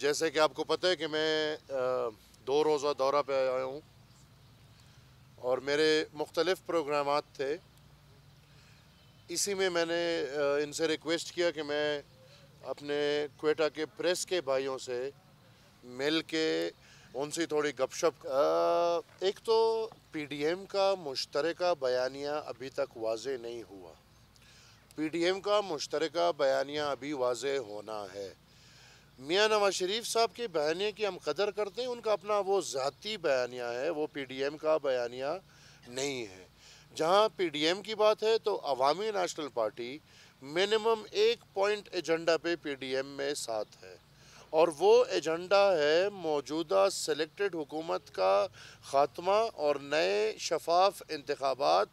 जैसे कि आपको पता है कि मैं दो रोज़ा दौरा पे आया हूँ और मेरे मुख्तलिफ़ प्रोग्राम थे इसी में मैंने इनसे रिक्वेस्ट किया कि मैं अपने कोटा के प्रेस के भाइयों से मिल के उनसे थोड़ी गपशप एक तो पीडीएम का मुश्तरक बयानिया अभी तक वाज नहीं हुआ पीडीएम का मुश्तरक बयानिया अभी वाज होना है मियाँ नवाज शरीफ साहब के बयानिया की हम कदर करते हैं उनका अपना वो ज़ाती बयानिया है वो पी डी एम का बयानिया नहीं है जहाँ पी डी एम की बात है तो अवामी नेशनल पार्टी मिनिमम एक पॉइंट एजेंडा पे पी डी एम में साथ है और वो एजेंडा है मौजूदा सेलेक्टेड हुकूमत का ख़ात्मा और नए शफाफ इंतबात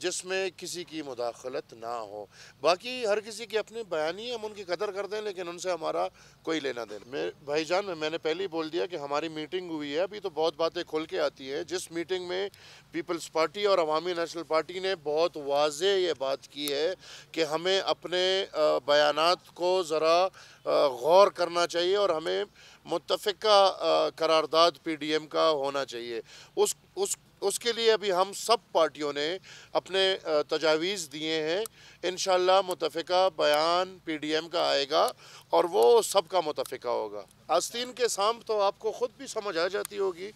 जिसमें किसी की मुदाखलत ना हो बाकी हर किसी के अपने बयानी हम उनकी कदर करते हैं लेकिन उनसे हमारा कोई लेना देना भाई जान में मैंने पहले ही बोल दिया कि हमारी मीटिंग हुई है अभी तो बहुत बातें खुल के आती हैं जिस मीटिंग में पीपल्स पार्टी और अवामी नेशनल पार्टी ने बहुत वाज ये बात की है कि हमें अपने बयान को ज़रा करना चाहिए और हमें मुतफ़ करारदाद पीडीएम का होना चाहिए उस उस उसके लिए अभी हम सब पार्टियों ने अपने तजावीज़ दिए हैं इन मुतफ़ा बयान पीडीएम का आएगा और वो सबका मुतफ़ा होगा आस्तीन के साम तो आपको ख़ुद भी समझ आ जाती होगी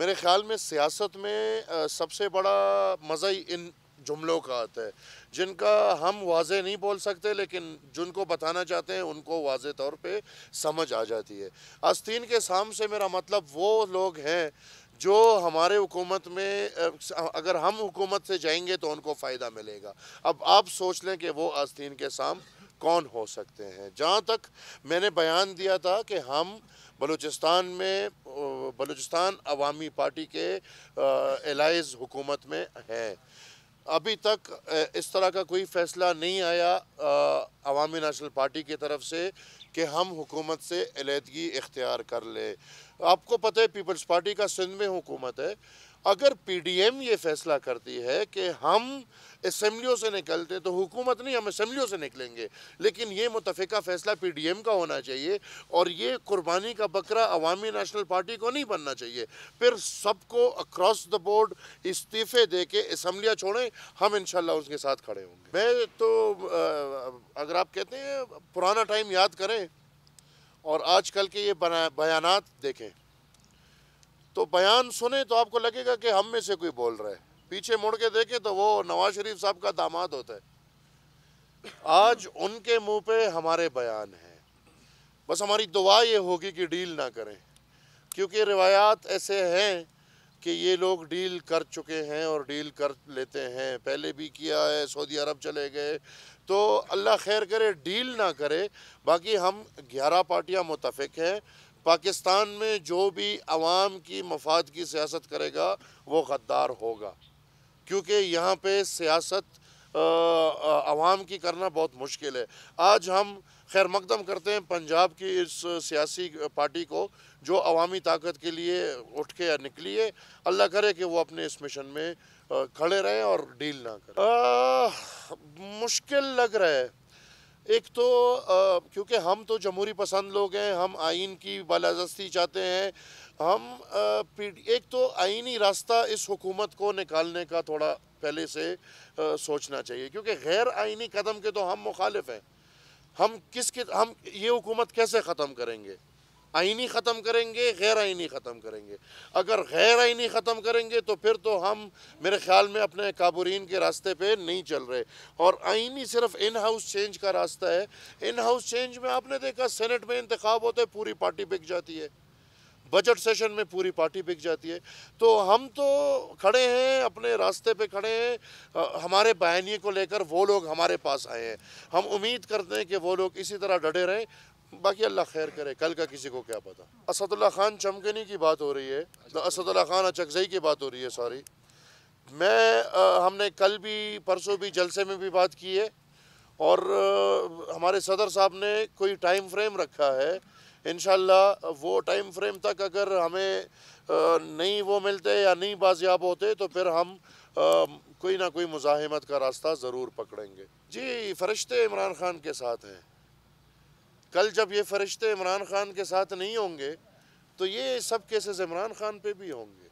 मेरे ख्याल में सियासत में सबसे बड़ा मज़ा इन जुमलों का आता है जिनका हम वाज नहीं बोल सकते लेकिन जिनको बताना चाहते हैं उनको वाज तौर पे समझ आ जाती है आस्तीन के साम से मेरा मतलब वो लोग हैं जो हमारे हुकूमत में अगर हम हुकूमत से जाएंगे तो उनको फ़ायदा मिलेगा अब आप सोच लें कि वो आस्तीन के साम कौन हो सकते हैं जहाँ तक मैंने बयान दिया था कि हम बलूचिस्तान में बलूचिस्तान अवामी पार्टी के एलाइज हुकूमत में हैं अभी तक इस तरह का कोई फैसला नहीं आया अवामी नेशनल पार्टी की तरफ से कि हम हुकूमत से अलीहदगी इख्तियार कर ले आपको पता है पीपल्स पार्टी का सिंध में हुकूमत है अगर पीडीएम ये फैसला करती है कि हम इसम्बलियों से निकलते तो हुकूमत नहीं हम इसम्बलियों से निकलेंगे लेकिन ये मुतफ़ा फैसला पी डी एम का होना चाहिए और ये कुर्बानी का बकरा अवामी नेशनल पार्टी को नहीं बनना चाहिए फिर सबको अक्रॉस द बोर्ड इस्तीफ़े दे के इसम्बलियाँ छोड़ें हम इन उसके साथ खड़े होंगे मैं तो अगर आप कहते हैं पुराना टाइम याद करें और आज कल के ये बयान देखें तो बयान सुने तो आपको लगेगा कि हम में से कोई बोल रहा है पीछे मुड़ के देखे तो वो नवाज शरीफ साहब का दामाद होता है आज उनके मुंह पे हमारे बयान हैं बस हमारी दुआ ये होगी कि डील ना करें क्योंकि रिवायात ऐसे हैं कि ये लोग डील कर चुके हैं और डील कर लेते हैं पहले भी किया है सऊदी अरब चले गए तो अल्लाह खैर करे डील ना करे बाकी हम ग्यारह पार्टियां मुतफ़ हैं पाकिस्तान में जो भी आवाम की मफाद की सियासत करेगा वो गद्दार होगा क्योंकि यहाँ पे सियासत आवाम की करना बहुत मुश्किल है आज हम खैर मकदम करते हैं पंजाब की इस सियासी पार्टी को जो अवामी ताकत के लिए उठ के निकली है अल्लाह करे कि वो अपने इस मिशन में खड़े रहें और डील ना करें मुश्किल लग रहा है एक तो क्योंकि हम तो जमहूरी पसंद लोग हैं हम आइन की बालाजस्ती चाहते हैं हम आ, एक तो आइनी रास्ता इस हुकूमत को निकालने का थोड़ा पहले से आ, सोचना चाहिए क्योंकि गैर आइनी कदम के तो हम मुखालिफ हैं हम किस किस हम ये हुकूमत कैसे ख़त्म करेंगे आइनी ख़त्म करेंगे गैर आइनी ख़त्म करेंगे अगर गैर आइनी ख़त्म करेंगे तो फिर तो हम मेरे ख्याल में अपने काबुरीन के रास्ते पे नहीं चल रहे और आइनी सिर्फ इन हाउस चेंज का रास्ता है इन हाउस चेंज में आपने देखा सेनेट में इंतखब होते पूरी पार्टी बिक जाती है बजट सेशन में पूरी पार्टी बिक जाती है तो हम तो खड़े हैं अपने रास्ते पे खड़े हैं हमारे बयानी को लेकर वो लोग हमारे पास आए हैं हम उम्मीद करते हैं कि वो लोग इसी तरह डटे रहें बाकी अल्लाह खैर करे कल का किसी को क्या पता असदुल्ला खान चमकनी की बात हो रही है असदुल्ला खान अचकजई की बात हो रही है सॉरी मैं आ, हमने कल भी परसों भी जलसे में भी बात की है और आ, हमारे सदर साहब ने कोई टाइम फ्रेम रखा है इन वो टाइम फ्रेम तक अगर हमें आ, नहीं वो मिलते या नहीं बाजियाब होते तो फिर हम कोई ना कोई मुजाहमत का रास्ता ज़रूर पकड़ेंगे जी फरिश्ते इमरान खान के साथ हैं कल जब ये फरिश्ते इमरान खान के साथ नहीं होंगे तो ये सब केसेस इमरान खान पे भी होंगे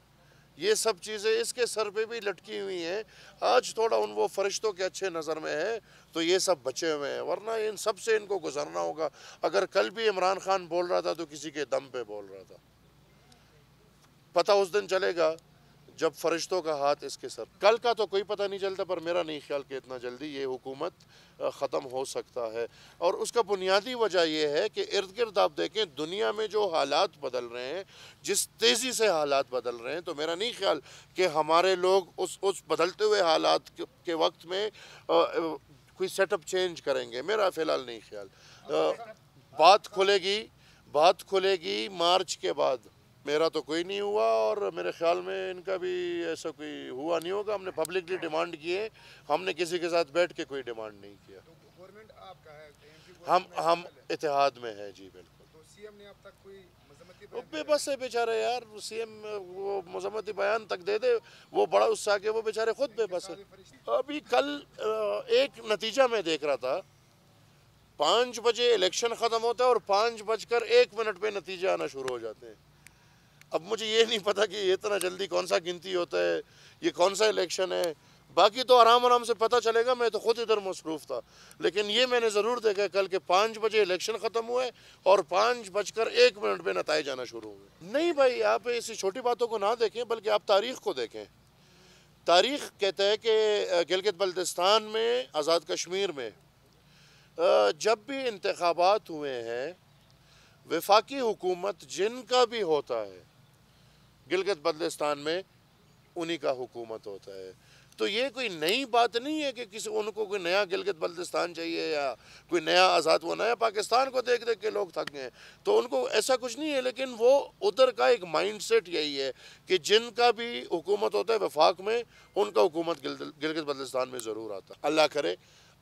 ये सब चीज़ें इसके सर पे भी लटकी हुई हैं आज थोड़ा उन वो फरिश्तों के अच्छे नज़र में है तो ये सब बचे हुए हैं वरना इन सब से इनको गुजरना होगा अगर कल भी इमरान खान बोल रहा था तो किसी के दम पे बोल रहा था पता उस दिन चलेगा जब फरिश्तों का हाथ इसके सर कल का तो कोई पता नहीं चलता पर मेरा नहीं ख्याल कि इतना जल्दी ये हुकूमत ख़त्म हो सकता है और उसका बुनियादी वजह यह है कि इर्द गिर्द आप देखें दुनिया में जो हालात बदल रहे हैं जिस तेज़ी से हालात बदल रहे हैं तो मेरा नहीं ख्याल कि हमारे लोग उस उस बदलते हुए हालात के वक्त में कोई सेटअप चेंज करेंगे मेरा फ़िलहाल नहीं ख्याल बात खुलेगी बात खुलेगी मार्च के बाद मेरा तो कोई नहीं हुआ और मेरे ख्याल में इनका भी ऐसा कोई हुआ नहीं होगा हमने पब्लिकली डिमांड किए हमने किसी के साथ बैठ के कोई डिमांड नहीं किया तो हम हम इतिहाद में है जी बिल्कुल तो बेबस है बेचारे यार सीएम वो मजम्मती बयान तक दे दे वो बड़ा उत्साह के वो बेचारे खुद बेबस है अभी कल एक नतीजा मैं देख रहा था पाँच बजे इलेक्शन ख़त्म होता है और पाँच बजकर एक मिनट पे नतीजे आना शुरू हो जाते हैं अब मुझे ये नहीं पता कि इतना जल्दी कौन सा गिनती होता है ये कौन सा इलेक्शन है बाकी तो आराम आराम से पता चलेगा मैं तो खुद इधर मसरूफ़ था लेकिन ये मैंने ज़रूर देखा कल के पाँच बजे इलेक्शन ख़त्म हुए और पाँच बजकर एक मिनट में नतज जाना शुरू हुए नहीं भाई आप ऐसी छोटी बातों को ना देखें बल्कि आप तारीख़ को देखें तारीख़ कहता है कि गिलगित बल्तिस्तान में आज़ाद कश्मीर में जब भी इंतबात हुए हैं वफाकी हुकूमत जिनका भी होता है गिलगत बल्तिस्तान में उन्हीं का हुकूमत होता है तो ये कोई नई बात नहीं है कि किसी उनको कोई नया गिलगत बल्तिस्तान चाहिए या कोई नया आज़ाद वो नया पाकिस्तान को देख देख के लोग थक गए तो उनको ऐसा कुछ नहीं है लेकिन वो उधर का एक माइंडसेट यही है कि जिनका भी हुकूमत होता है वफाक में उनका हुकूमत गिलगत बल्तिस्तान में ज़रूर आता अल्लाह करे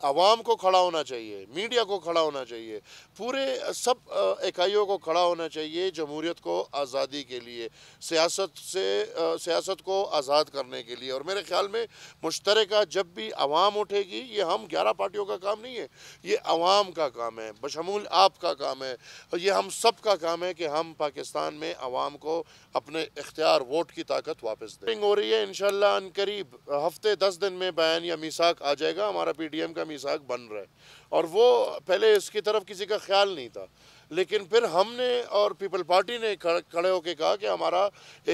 आवाम को खड़ा होना चाहिए मीडिया को खड़ा होना चाहिए पूरे सब इकाइयों को खड़ा होना चाहिए जमहूरीत को आज़ादी के लिए सियासत से सियासत को आज़ाद करने के लिए और मेरे ख्याल में मुश्तर जब भी आवाम उठेगी ये हम ग्यारह पार्टियों का काम नहीं है ये आवाम का काम है बशमूल आप का काम है और ये हम सब का काम है कि हम पाकिस्तान में आवाम को अपने इख्तियार वोट की ताकत वापस दें हो रही है इन करीब हफ्ते दस दिन में बयान या मिसाक आ जाएगा हमारा पी टी एम का मीसाक बन रहा है और वो पहले इसकी तरफ किसी का ख्याल नहीं था लेकिन फिर हमने और पीपल पार्टी ने खड़े होकर कहा कि हमारा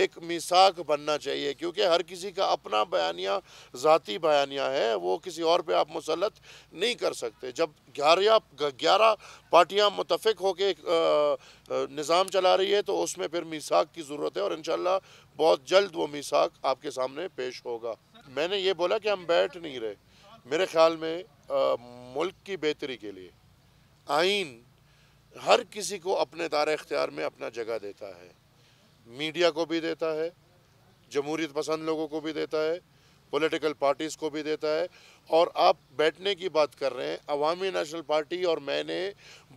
एक मिसाक बनना चाहिए क्योंकि हर किसी का अपना बयानिया ज़ाती बयानिया है वो किसी और पे आप मुसलत नहीं कर सकते जब ग्यारह ग्यारह पार्टियां मुतफिक होकर निज़ाम चला रही है तो उसमें फिर मिसाक की ज़रूरत है और इन बहुत जल्द वो मिसाक आपके सामने पेश होगा मैंने ये बोला कि हम बैठ नहीं रहे मेरे ख्याल में मुल्क की बेहतरी के लिए आइन हर किसी को अपने दार अख्तियार में अपना जगह देता है मीडिया को भी देता है जमहूरीत पसंद लोगों को भी देता है पॉलिटिकल पार्टीज़ को भी देता है और आप बैठने की बात कर रहे हैं अवामी नेशनल पार्टी और मैंने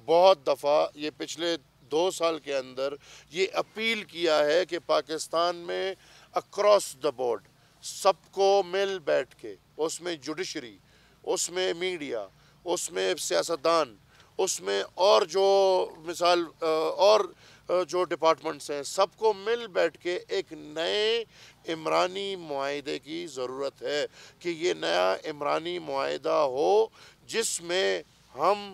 बहुत दफ़ा ये पिछले दो साल के अंदर ये अपील किया है कि पाकिस्तान में अक्रॉस द बोर्ड सबको मिल बैठ के उसमें जुडिशरी उसमें मीडिया उसमें सियासतदान उसमें और जो मिसाल और जो डिपार्टमेंट्स हैं सबको मिल बैठ के एक नए इमरानी माहे की ज़रूरत है कि ये नया इमरानी माहा हो जिसमें हम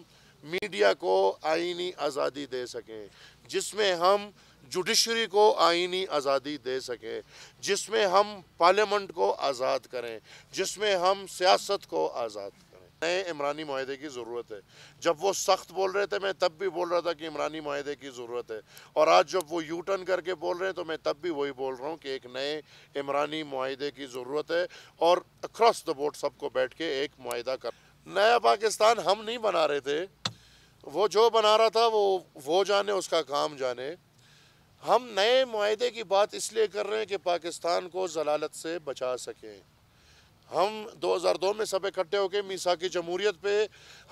मीडिया को आइनी आज़ादी दे सकें जिसमें हम जुडिशरी को आइनी आज़ादी दे सकें जिसमें हम पार्लियामेंट को आज़ाद करें जिसमें हम सियासत को आज़ाद करें नए इमरानी माहे की ज़रूरत है जब वो सख्त बोल रहे थे मैं तब भी बोल रहा था कि इमरानी माहे की ज़रूरत है और आज जब वो यू टर्न करके बोल रहे हैं तो मैं तब भी वही बोल रहा हूँ कि एक नए इमरानी माहे की ज़रूरत है और अक्रॉस द बोर्ड सबको बैठ के एक माहा कर नया पाकिस्तान हम नहीं बना रहे थे वो जो बना रहा था वो वो जाने उसका काम जाने हम नए माहे की बात इसलिए कर रहे हैं कि पाकिस्तान को जलालत से बचा सकें हम 2002 में सब इकट्ठे होकर मीसा की जमहूरीत पे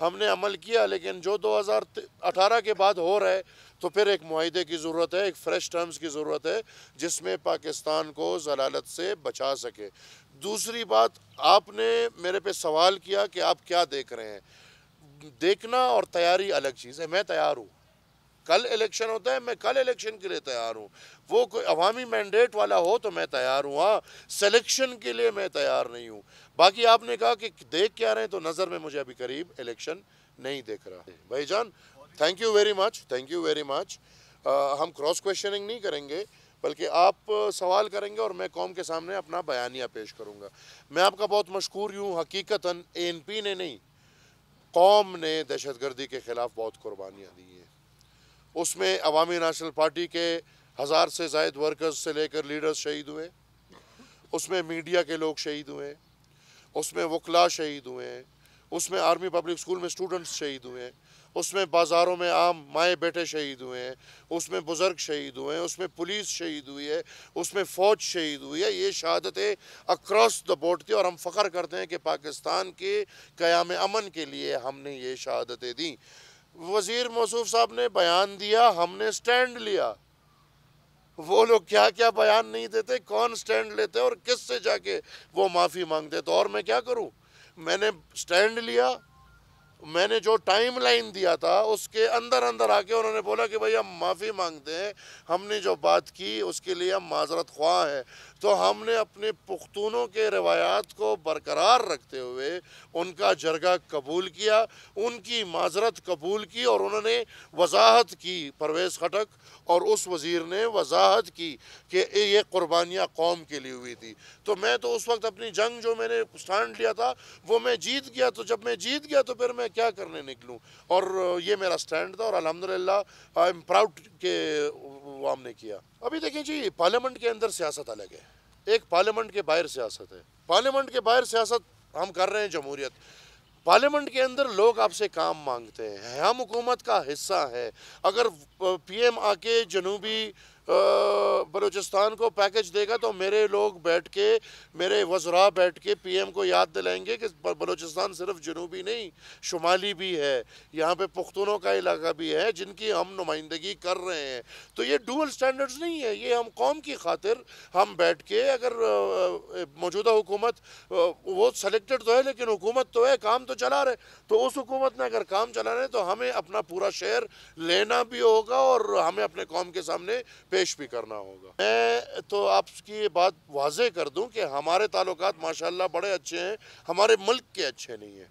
हमने अमल किया लेकिन जो 2018 के बाद हो रहा है तो फिर एक माहे की ज़रूरत है एक फ़्रेश टर्म्स की ज़रूरत है जिसमें पाकिस्तान को जलालत से बचा सके दूसरी बात आपने मेरे पे सवाल किया कि आप क्या देख रहे हैं देखना और तैयारी अलग चीज़ है मैं तैयार हूँ कल इलेक्शन होता है मैं कल इलेक्शन के लिए तैयार हूँ वो कोई अवामी मैंडेट वाला हो तो मैं तैयार हूँ हाँ सिलेक्शन के लिए मैं तैयार नहीं हूँ बाकी आपने कहा कि देख क्या रहे हैं तो नज़र में मुझे अभी करीब इलेक्शन नहीं देख रहा है भाई जान thank you very much thank you very much हम क्रॉस क्वेश्चनिंग नहीं करेंगे बल्कि आप सवाल करेंगे और मैं कौम के सामने अपना बयानिया पेश करूँगा मैं आपका बहुत मशहूर हूँ हकीकता एन पी ने नहीं कौम ने दहशत गर्दी के ख़िलाफ़ बहुत कुर्बानियाँ दी हैं उसमें अवामी नेशनल पार्टी के हज़ार से जायद वर्कर्स से लेकर लीडर्स शहीद हुए उसमें मीडिया के लोग शहीद हुए उसमें वकला शहीद हुए हैं उसमें आर्मी पब्लिक स्कूल में स्टूडेंट्स शहीद हुए हैं उसमें बाज़ारों में आम माए बेटे शहीद हुए हैं उसमें बुज़ुर्ग शहीद हुए हैं उसमें पुलिस शहीद हुई है उसमें फ़ौज शहीद हुई है ये शहादतें अक्रॉस द बोर्ड थी और हम फ़ख्र करते हैं कि पाकिस्तान के क़याम अमन के लिए हमने ये शहादतें दी वज़ीर मौसूफ साहब ने बयान दिया हमने स्टैंड लिया वो लोग क्या क्या बयान नहीं देते कौन स्टैंड लेते और किस से जाके वो माफ़ी मांगते तो और मैं क्या करूं मैंने स्टैंड लिया मैंने जो टाइम लाइन दिया था उसके अंदर अंदर आके उन्होंने बोला कि भाई हम माफ़ी मांगते हैं हमने जो बात की उसके लिए हम माजरत ख्वाह हैं तो हमने अपने पुख्तूनों के रवायात को बरकरार रखते हुए उनका जरगा कबूल किया उनकी माजरत कबूल की और उन्होंने वजाहत की परवेज़ खटक और उस वज़ीर ने वजाहत की कि ये कुर्बानियाँ कौम के लिए हुई थी तो मैं तो उस वक्त अपनी जंग जो मैंने स्टैंड लिया था वो मैं जीत गया तो जब मैं जीत गया तो फिर मैं मैं क्या करने निकलूँ और ये मेरा स्टैंड था और अलहमदिल्ला आई एम प्राउड के वाम ने किया अभी देखिए जी पार्लियामेंट के अंदर सियासत अलग है एक पार्लियामेंट के बाहर सियासत है पार्लियामेंट के बाहर सियासत हम कर रहे हैं जमहूरियत पार्लियामेंट के अंदर लोग आपसे काम मांगते हैं हम हुकूमत का हिस्सा है अगर पीएम आके जनूबी बलूचिस्तान को पैकेज देगा तो मेरे लोग बैठ के मेरे वजरा बैठ के पीएम को याद दिलाएंगे कि बलूचिस्तान सिर्फ जनूबी नहीं शुमाली भी है यहाँ पे पुख्तनों का इलाका भी है जिनकी हम नुमाइंदगी कर रहे हैं तो ये डूअल स्टैंडर्ड्स नहीं है ये हम कौम की खातिर हम बैठ के अगर मौजूदा हुकूमत वो सेलेक्टेड तो है लेकिन हुकूमत तो है काम तो चला रहे तो उस हुकूमत ने अगर काम चला रहे तो हमें अपना पूरा शेयर लेना भी होगा और हमें अपने कौम के सामने पेश भी करना होगा मैं तो आपकी बात वाजे कर दूं कि हमारे ताल्लुक माशाल्लाह बड़े अच्छे हैं हमारे मुल्क के अच्छे नहीं हैं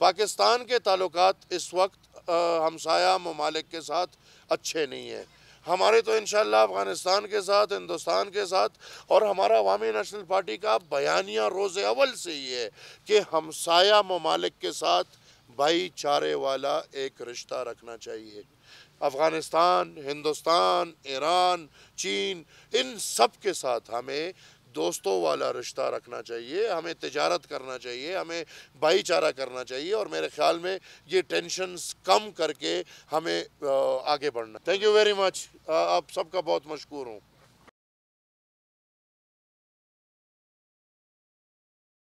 पाकिस्तान के ताल्लुक इस वक्त हमसाया ममालिक के साथ अच्छे नहीं हैं हमारे तो इन अफ़गानिस्तान के साथ हिंदुस्तान के साथ और हमारा अवामी नेशनल पार्टी का बयानिया रोज़ अवल से ही है कि हमसाया ममालिक के साथ भाईचारे वाला एक रिश्ता रखना चाहिए अफ़गानिस्तान हिंदुस्तान ईरान चीन इन सब के साथ हमें दोस्तों वाला रिश्ता रखना चाहिए हमें तजारत करना चाहिए हमें भाईचारा करना चाहिए और मेरे ख्याल में ये टेंशन्स कम करके हमें आगे बढ़ना थैंक यू वेरी मच आप सबका बहुत मशहूर हूँ